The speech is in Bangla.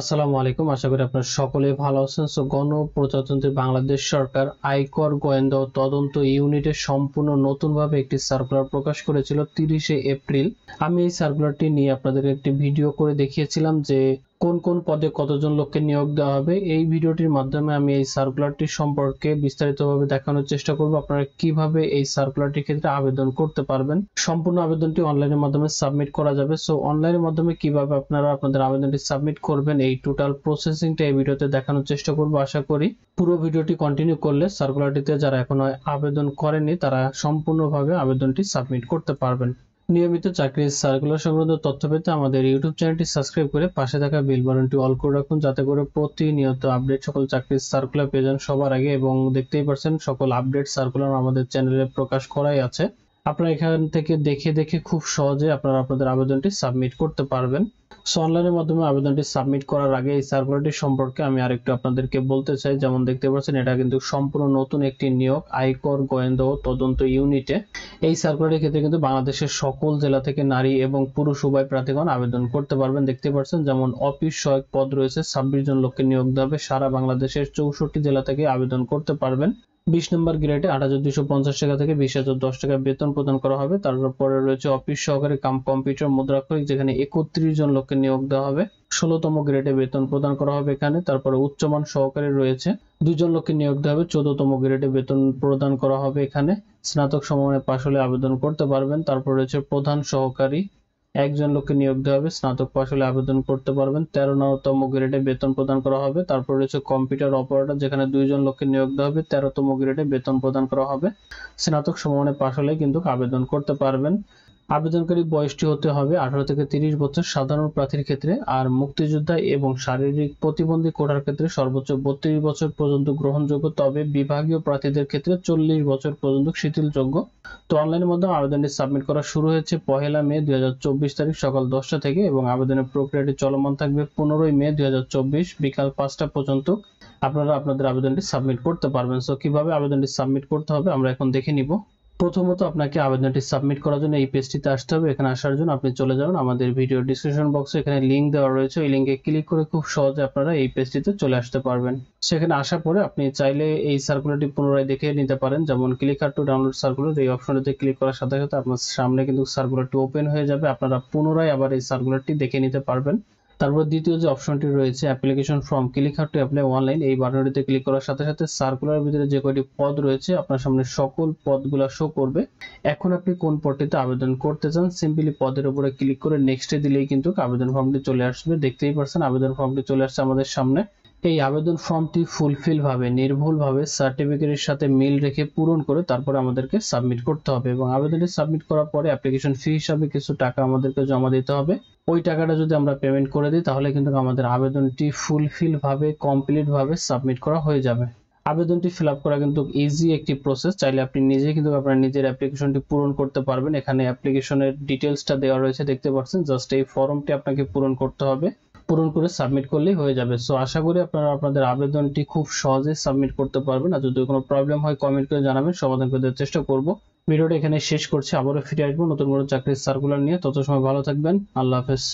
আসসালামু আলাইকুম আশা করি আপনারা সকলে ভালো আছেন সো গণপ্রজাতন্ত্রী বাংলাদেশ সরকার আয়কর গোয়েন্দা তদন্ত ইউনিটে সম্পূর্ণ নতুনভাবে একটি সার্কুলার প্রকাশ করেছিল তিরিশে এপ্রিল আমি এই সার্কুলারটি নিয়ে আপনাদের একটি ভিডিও করে দেখিয়েছিলাম যে কোন কোন পদে কতজন লোককে নিয়োগ দেওয়া হবে এই ভিডিওটির মাধ্যমে আমি এই সার্কুলারটি সম্পর্কে বিস্তারিতভাবে দেখানোর চেষ্টা করব আপনারা কিভাবে এই সার্কুলারটির ক্ষেত্রে আবেদন করতে পারবেন সম্পূর্ণ আবেদনটি অনলাইনের মাধ্যমে সাবমিট করা যাবে সো অনলাইনের মাধ্যমে কিভাবে আপনারা আপনাদের আবেদনটি সাবমিট করবেন এই টোটাল প্রসেসিংটা এই ভিডিওতে দেখানোর চেষ্টা করব আশা করি পুরো ভিডিওটি কন্টিনিউ করলে সার্কুলারটিতে যারা এখনো আবেদন করেনি তারা সম্পূর্ণভাবে আবেদনটি সাবমিট করতে পারবেন নিয়মিত চাকরির সার্কুলার সংক্রান্ত তথ্য পেতে আমাদের ইউটিউব চ্যানেলটি সাবস্ক্রাইব করে পাশে থাকা বেল বাটনটি অল করে রাখুন যাতে করে প্রতিনিয়ত আপডেট সকল চাকরির সার্কুলার পেয়ে যান সবার আগে এবং দেখতেই পারছেন সকল আপডেট সার্কুলার আমাদের চ্যানেলে প্রকাশ করাই আছে আপনারা এখান থেকে দেখে দেখে খুব সহজে আপনারা আপনাদের আবেদনটি সাবমিট করতে পারবেন সো অনলাইনের মাধ্যমে আবেদনটি সাবমিট করার আগে এই সার্ভারটি সম্পর্কে আমি আরেকটু আপনাদেরকে বলতে চাই যেমন দেখতে পাচ্ছেন এটা কিন্তু সম্পূর্ণ নতুন একটি নিয়োগ আয়কর গোয়েন্দা ও তদন্ত ইউনিটে এই সার্ভারের ক্ষেত্রে কিন্তু বাংলাদেশের সকল জেলা থেকে নারী এবং পুরুষ উভয় প্রার্থীগণ আবেদন করতে পারবেন দেখতে পাচ্ছেন যেমন অফিস সহায়ক পদ রয়েছে ছাব্বিশ জন লোককে নিয়োগ দেওয়া হবে সারা বাংলাদেশের চৌষট্টি জেলা থেকে আবেদন করতে পারবেন বিশ নম্বর গ্রেডে আট হাজার দুশো পঞ্চাশ টাকা থেকে বিশ হাজার দশ টাকা বেতন প্রদান করা হবে তারপরে রয়েছে অফিস সহকারী কাম কম্পিউটার মুদ্রাক্ষরিক যেখানে একত্রিশ জন লোককে নিয়োগ দেওয়া হবে ষোলোতম গ্রেডে বেতন প্রদান করা হবে এখানে তারপরে উচ্চমান সহকারী রয়েছে দুজন লোককে নিয়োগ দেওয়া হবে চোদ্দতম গ্রেডে বেতন প্রদান করা হবে এখানে স্নাতক সমমানে পাশ হলে আবেদন করতে পারবেন তারপর রয়েছে প্রধান সহকারী একজন লোককে নিয়োগ দেওয়া হবে স্নাতক পাশ হলে আবেদন করতে পারবেন তেরোতম গ্রেডে বেতন প্রদান করা হবে তারপর রয়েছে কম্পিউটার অপারেটর যেখানে দুইজন লোককে নিয়োগ দেওয়া হবে তেরোতম গ্রেডে বেতন প্রদান করা হবে স্নাতক সমমানে পাস হলে কিন্তু আবেদন করতে পারবেন আবেদনকারী বয়সটি হতে হবে আঠারো থেকে তিরিশ বছর সাধারণ প্রার্থীর ক্ষেত্রে আর মুক্তিযোদ্ধা এবং শারীরিক প্রতিবন্ধী কোটার ক্ষেত্রে সর্বোচ্চ বত্রিশ বছর পর্যন্ত গ্রহণযোগ্য তবে বিভাগীয় প্রার্থীদের ক্ষেত্রে চল্লিশ বছর পর্যন্ত শিথিলযোগ্য তো অনলাইনের মধ্যে আবেদনটি সাবমিট করা শুরু হয়েছে পহেলা মে দুই হাজার চব্বিশ তারিখ সকাল দশটা থেকে এবং আবেদনের প্রক্রিয়াটি চলমান থাকবে পনেরোই মে দুই হাজার চব্বিশ বিকাল পাঁচটা পর্যন্ত আপনারা আপনাদের আবেদনটি সাবমিট করতে পারবেন সো কিভাবে আবেদনটি সাবমিট করতে হবে আমরা এখন দেখে নিব প্রথমত আপনাকে আবেদনটি সাবমিট করার জন্য এই পেজটিতে আসতে হবে এখানে আসার জন্য আপনি চলে যাবেন আমাদের ভিডিও ডিসক্রিপশন বক্সে এখানে লিঙ্ক দেওয়া রয়েছে ওই লিঙ্কে ক্লিক করে খুব সহজে আপনারা এই পেজটিতে চলে আসতে পারবেন সেখানে আসার পরে আপনি চাইলে এই সার্কুলারটি পুনরায় দেখে নিতে পারেন যেমন ক্লিকার টু ডাউনলোড সার্কুলার এই অপশনটিতে ক্লিক করার সাথে সাথে আপনার সামনে কিন্তু সার্কুলারটি ওপেন হয়ে যাবে আপনারা পুনরায় আবার এই সার্কুলারটি দেখে নিতে পারবেন তারপর দ্বিতীয় যে অপশনটি রয়েছে application form click here to apply online এই বাটনটিতে ক্লিক করার সাথে সাথে সার্কুলার ভিতরে যে কয়টি পদ রয়েছে আপনার সামনে সকল পদগুলো শো করবে এখন আপনি কোন পদটিতে আবেদন করতে চান সিম্পলি পদের উপরে ক্লিক করে নেক্সটে দিলেই কিন্তু আবেদন ফর্মটি চলে আসবে দেখতেই পারছেন আবেদন ফর্মটি চলে আসছে আমাদের সামনে এই আবেদন ফর্মটি ফুলফিলভাবে নির্ভুলভাবে সার্টিফিকেটের সাথে মিল রেখে পূরণ করে তারপরে আমাদেরকে সাবমিট করতে হবে এবং আবেদনটি সাবমিট করার পরে অ্যাপ্লিকেশন ফি হিসাবে কিছু টাকা আমাদেরকে জমা দিতে হবে ওই টাকাটা যদি আমরা পেমেন্ট করে দিই তাহলে কিন্তু আমাদের আবেদনটি ফুলফিলভাবে কমপ্লিটভাবে সাবমিট করা হয়ে যাবে আবেদনটি ফিল আপ করা কিন্তু ইজি একটি প্রসেস চাইলে আপনি নিজে কিন্তু আপনার নিজের অ্যাপ্লিকেশনটি পূরণ করতে পারবেন এখানে অ্যাপ্লিকেশনের ডিটেলসটা দেওয়া রয়েছে দেখতে পাচ্ছেন জাস্ট এই ফর্মটি আপনাকে পূরণ করতে হবে পূরণ করে সাবমিট করলেই হয়ে যাবে সো আশা করি আপনারা আপনাদের আবেদনটি খুব সহজে সাবমিট করতে পারবেন আর যদি কোনো প্রবলেম হয় কমেন্ট করে জানাবেন সমাধান করে দেওয়ার চেষ্টা করব ভিডিওটা এখানে শেষ করছি আবারও ফিরে আসবো নতুন কোনো চাকরির সার্কুলার নিয়ে তত সময় ভালো থাকবেন আল্লাহ হাফেজ